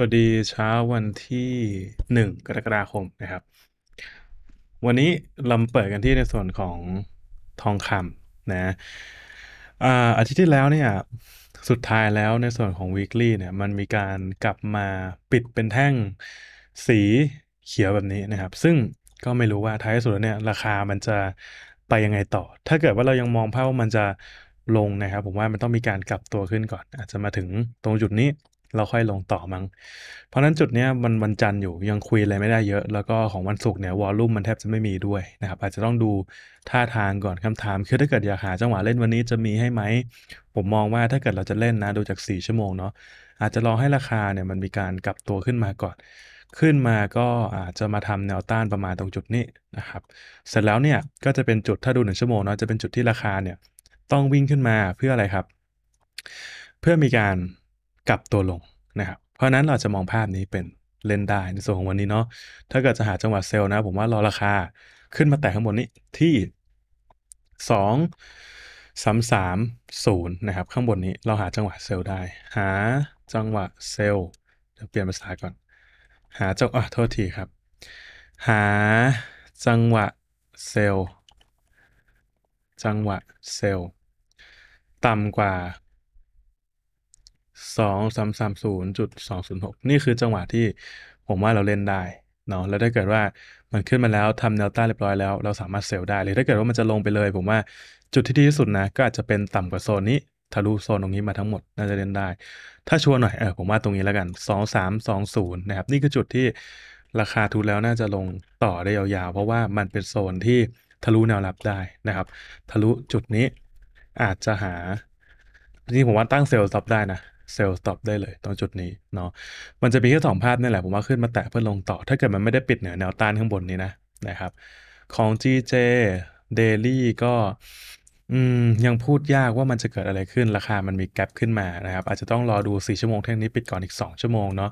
วัสดีเช้าวันที่ 1 กรกฎาคมนะครับ วันนี้เราเปิดกันที่ในส่วนของทองคำนะอาทิตย์ที่แล้วเนี่ยสุดท้ายแล้วในส่วนของ weekly เนี่ยมันมีการกลับมาปิดเป็นแท่งสีเขียวแบบนี้นะครับ ซึ่งก็ไม่รู้ว่าท้ายสุดเนี่ยราคามันจะไปยังไงต่อ ถ้าเกิดว่าเรายังมองภาพว่ามันจะลงนะครับ ผมว่ามันต้องมีการกลับตัวขึ้นก่อน อาจจะมาถึงตรงจุดนี้เราค่อยลงต่อมั้ง เพราะนั้นจุดเนี้ยมันวันจันทร์อยู่ยังคุยอะไรไม่ได้เยอะแล้วก็ของวันศุกร์เนี่ยวอลลุ่มมันแทบจะไม่มีด้วยนะครับ อาจจะต้องดูท่าทางก่อนคำถามคือถ้าเกิดอยากหาจังหวะเล่นวันนี้จะมีให้ไหม ผมมองว่าถ้าเกิดเราจะเล่นนะ ดูจาก 4 ชั่วโมงเนาะอาจจะรอให้ราคาเนี่ยมันมีการกลับตัวขึ้นมาก่อน ขึ้นมาก็อาจจะมาทำแนวต้านประมาณตรงจุดนี้นะครับ เสร็จแล้วเนี่ยก็จะเป็นจุดถ้าดูหนึ่งชั่วโมงเนาะจะเป็นจุดที่ราคาเนี่ยต้องวิ่งขึ้นมาเพื่ออะไรครับ เพื่อมีการกับตัวลงนะครับ เพราะนั้นเราจะมองภาพนี้เป็นเล่นได้ในส่วนของวันนี้เนาะ ถ้าเกิดจะหาจังหวะเซลล์นะผมว่ารอราคาขึ้นมาแตะข้างบนนี้ที่สองสามสามศูนย์นะครับข้างบนนี้เราหาจังหวะเซลล์ได้หา จังหวะเซลล์เปลี่ยนภาษาก่อนหาจังหวะโทษทีครับหา จังหวะเซลล์ จังหวะเซลล์ต่ำกว่าสองสามสามศูนย์จุดสองศูนย์หกนี่คือจังหวะที่ผมว่าเราเล่นได้เนาะแล้วถ้าเกิดว่ามันขึ้นมาแล้วทำแนวต้านเรียบร้อยแล้วเราสามารถเซลได้หรือถ้าเกิดว่ามันจะลงไปเลย ผมว่าจุดที่ดีที่สุดนะก็อาจจะเป็นต่ำกว่าโซนนี้ทะลุโซนตรงนี้มาทั้งหมดน่าจะเล่นได้ ถ้าชัวร์หน่อยเออผมว่าตรงนี้แล้วกัน 2 3 2 0นะครับนี่คือจุดที่ราคาทุนแล้วน่าจะลงต่อได้ยาวๆ เพราะว่ามันเป็นโซนที่ทะลุแนวรับได้นะครับทะลุจุดนี้อาจจะหาที่ผมว่าตั้งเซลล์ซับได้นะเซลล์สต็อปได้เลยตรงจุดนี้เนาะ มันจะมีแค่สองภาพนี่แหละผมว่าขึ้นมาแตะเพื่อลงต่อ ถ้าเกิดมันไม่ได้ปิดเหนือแนวต้านข้างบนนี้นะนะครับ ของ GJ Daily ก็ยังพูดยากว่ามันจะเกิดอะไรขึ้นราคามันมีแกลบขึ้นมานะครับ อาจจะต้องรอดู 4 ชั่วโมงเท่งนี้ปิดก่อนอีก 2 ชั่วโมงเนาะ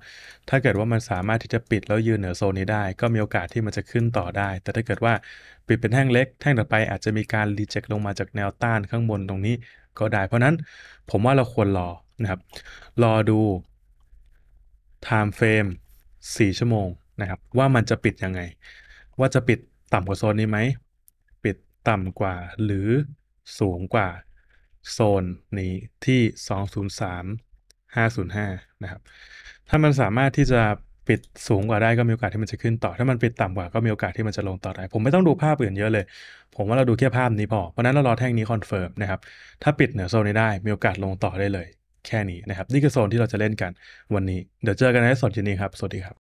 ถ้าเกิดว่ามันสามารถที่จะปิดแล้วยืนเหนือโซนนี้ได้ ก็มีโอกาสที่มันจะขึ้นต่อได้ แต่ถ้าเกิดว่าปิดเป็นแท่งเล็ก แท่งต่อไป อาจจะมีการรีเจ็คลงมาจากแนวต้านข้างบนตรงนี้ก็ได้ เพราะนั้นผมว่าเราควรรอนะครับรอดู time frame 4ชั่วโมงนะครับว่ามันจะปิดยังไง ว่าจะปิดต่ำกว่าโซนนี้ไหมปิดต่ำกว่า หรือสูงกว่าโซนนี้ที่ 203 505นะครับถ้ามันสามารถที่จะปิดสูงกว่าได้ก็มีโอกาสที่มันจะขึ้นต่อ ถ้ามันปิดต่ำกว่าก็มีโอกาสที่มันจะลงต่อได้ ผมไม่ต้องดูภาพอื่นเยอะเลย ผมว่าเราดูแค่ภาพนี้พอเพราะนั้นเรารอแท่งนี้คอนเฟิร์มนะครับถ้าปิดเหนือโซนนี้ได้ มีโอกาสลงต่อได้เลยแค่นี้นะครับ นี่คือโซนที่เราจะเล่นกันวันนี้ เดี๋ยวเจอกันในโซนที่นี้ครับ สวัสดีครับ